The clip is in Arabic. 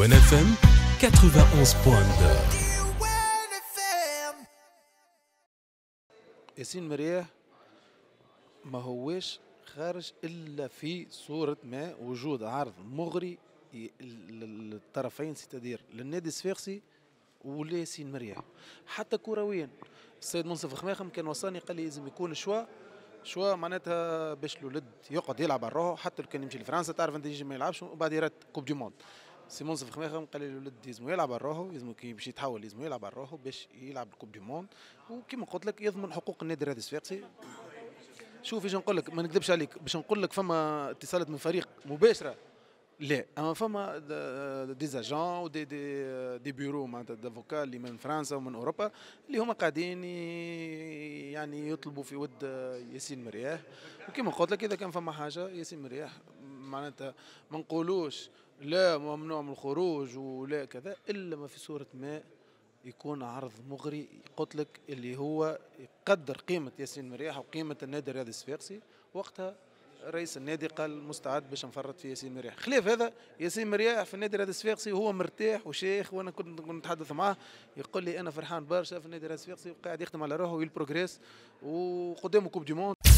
Douane FM 91.2 ياسين مريح ما هواش خارج الا في صوره ما وجود عرض مغري للطرفين ستادير للنادي الصفاقسي ولياسين مريح حتى كرويا السيد منصف خماخم كان وصاني قال لي لازم يكون شوا شوا معناتها باش الولد يقعد يلعب على روحه حتى لو كان يمشي لفرنسا تعرف انت يجي ما يلعبش وبعد يرد كوب دي موند سيمون زفخماخم قال لي الولد لازم يلعب على روحه لازم كي باش يتحول لازم يلعب على روحه باش يلعب الكوب دي موند وكيما قلت لك يضمن حقوق النادي الرياضي الصفاقسي شوف ايش نقول لك ما نكذبش عليك باش نقول لك فما اتصالات من فريق مباشره لا اما فما دي زاجون ودي دي دي بيرو معناتها دافوكا اللي من فرنسا ومن اوروبا اللي هما قاعدين يعني يطلبوا في ود ياسين مرياح وكما قلت لك اذا كان فما حاجه ياسين مرياح معناتها ما نقولوش لا ممنوع من الخروج ولا كذا الا ما في صوره ما يكون عرض مغري قلت لك اللي هو يقدر قيمه ياسين مريح وقيمه النادي الرياضي الصفاقسي وقتها رئيس النادي قال مستعد باش نفرط في ياسين مريح خلاف هذا ياسين مريح في النادي الرياضي الصفاقسي هو مرتاح وشيخ وانا كنت نتحدث معاه يقول لي انا فرحان برشا في النادي الرياضي الصفاقسي وقاعد يخدم على روحه ويل بروغريس وقدامه كوب دي موند